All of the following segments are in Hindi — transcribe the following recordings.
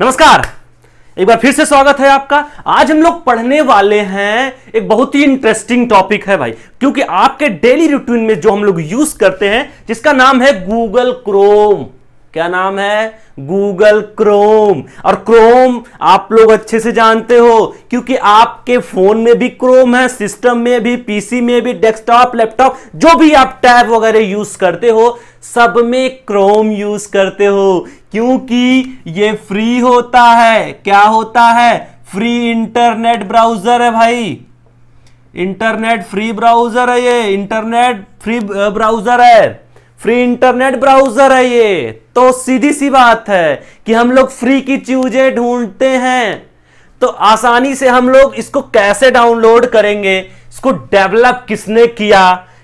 नमस्कार एक बार फिर से स्वागत है आपका आज हम लोग पढ़ने वाले हैं एक बहुत ही इंटरेस्टिंग टॉपिक है भाई क्योंकि आपके डेली रूटीन में जो हम लोग यूज करते हैं जिसका नाम है गूगल क्रोम क्या नाम है गूगल क्रोम और क्रोम आप लोग अच्छे से जानते हो क्योंकि आपके फोन में भी क्रोम है सिस्टम में भी पीसी में भी डेस्कटॉप लैपटॉप जो भी आप टैब वगैरह यूज करते हो सब में क्रोम यूज करते हो क्योंकि ये फ्री होता है क्या होता है फ्री इंटरनेट ब्राउजर है भाई इंटरनेट फ्री ब्राउजर है ये इंटरनेट फ्री ब्राउजर है फ्री इंटरनेट ब्राउजर है ये तो सीधी सी बात है कि हम लोग फ्री की चीजें ढूंढते हैं तो आसानी से हम लोग इसको कैसे डाउनलोड करेंगे इसको डेवलप किसने किया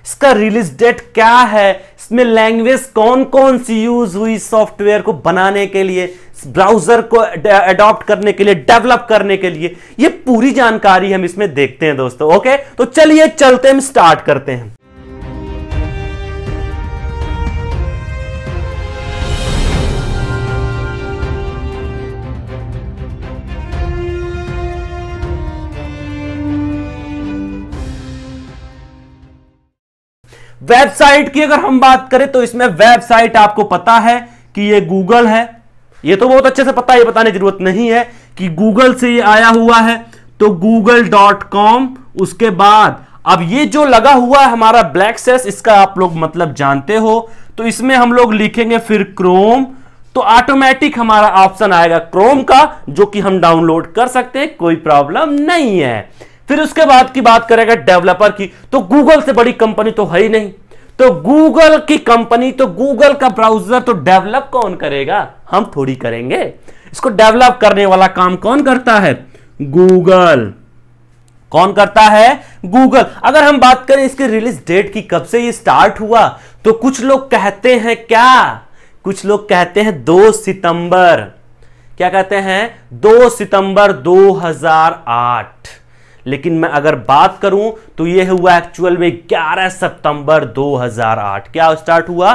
इसका रिलीज डेट क्या है इसमें लैंग्वेज कौन कौन सी यूज हुई सॉफ्टवेयर को बनाने के लिए ब्राउजर को अडॉप्ट करने के लिए डेवलप करने के लिए ये पूरी जानकारी हम इसमें देखते हैं दोस्तों ओके तो चलिए चलते हम स्टार्ट करते हैं वेबसाइट की अगर हम बात करें तो इसमें वेबसाइट आपको पता है कि ये गूगल है ये तो बहुत अच्छे से पता है ये बताने की जरूरत नहीं है कि गूगल से ये आया हुआ है तो गूगल डॉट कॉम उसके बाद अब ये जो लगा हुआ है हमारा ब्लैक सेस इसका आप लोग मतलब जानते हो तो इसमें हम लोग लिखेंगे फिर क्रोम तो ऑटोमेटिक हमारा ऑप्शन आएगा क्रोम का जो कि हम डाउनलोड कर सकते हैं कोई प्रॉब्लम नहीं है फिर उसके बाद की बात करेगा डेवलपर की तो गूगल से बड़ी कंपनी तो है ही नहीं तो गूगल की कंपनी तो गूगल का ब्राउजर तो डेवलप कौन करेगा हम थोड़ी करेंगे इसको डेवलप करने वाला काम कौन करता है गूगल कौन करता है गूगल अगर हम बात करें इसके रिलीज डेट की कब से ये स्टार्ट हुआ तो कुछ लोग कहते हैं क्या कुछ लोग कहते हैं दो सितंबर क्या कहते हैं दो सितंबर 2008 लेकिन मैं अगर बात करूं तो यह हुआ एक्चुअल में 11 सितंबर 2008 क्या स्टार्ट हुआ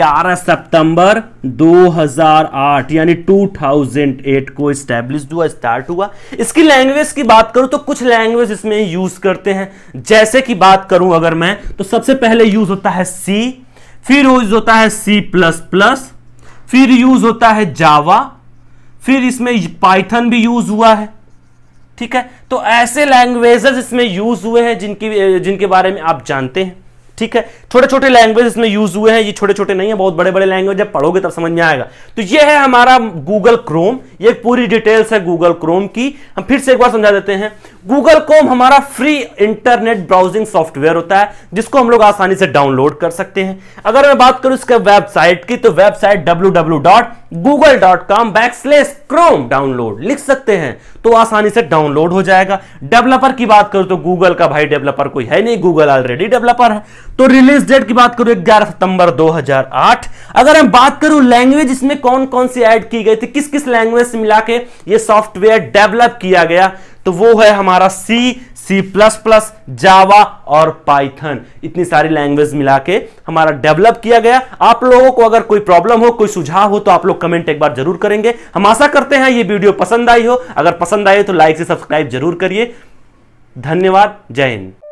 11 सितंबर 2008 यानी 2008 को स्टैब्लिश हुआ स्टार्ट हुआ इसकी लैंग्वेज की बात करूं तो कुछ लैंग्वेज इसमें यूज करते हैं जैसे कि बात करूं अगर मैं तो सबसे पहले यूज होता है सी फिर यूज होता है सी प्लस प्लस फिर यूज होता है जावा फिर इसमें पाइथन भी यूज हुआ है ठीक है तो ऐसे लैंग्वेजेस इसमें यूज हुए हैं जिनकी जिनके बारे में आप जानते हैं ठीक है छोटे छोटे लैंग्वेज इसमें यूज हुए हैं ये छोटे छोटे नहीं है बहुत बड़े बड़े लैंग्वेज जब पढ़ोगे तब समझ में आएगा तो ये है हमारा गूगल क्रोम ये पूरी डिटेल्स है गूगल क्रोम की हम फिर से एक बार समझा देते हैं गूगल कोम हमारा फ्री इंटरनेट ब्राउजिंग सॉफ्टवेयर होता है जिसको हम लोग आसानी से डाउनलोड कर सकते हैं अगर मैं बात करूं इसके वेबसाइट की तो website www.google.com backslash Chrome download लिख सकते हैं तो आसानी से डाउनलोड हो जाएगा डेवलपर की बात करूं तो गूगल का भाई डेवलपर कोई है नहीं गूगल ऑलरेडी डेवलपर है तो रिलीज डेट की बात करूं ग्यारह सितंबर दो अगर मैं बात करूं लैंग्वेज इसमें कौन कौन सी एड की गई थी किस किस लैंग्वेज से मिला के ये सॉफ्टवेयर डेवलप किया गया तो वो है हमारा सी सी प्लस प्लस जावा और पाइथन इतनी सारी लैंग्वेज मिला के हमारा डेवलप किया गया आप लोगों को अगर कोई प्रॉब्लम हो कोई सुझाव हो तो आप लोग कमेंट एक बार जरूर करेंगे हम आशा करते हैं ये वीडियो पसंद आई हो अगर पसंद आई हो तो लाइक से सब्सक्राइब जरूर करिए धन्यवाद जय हिंद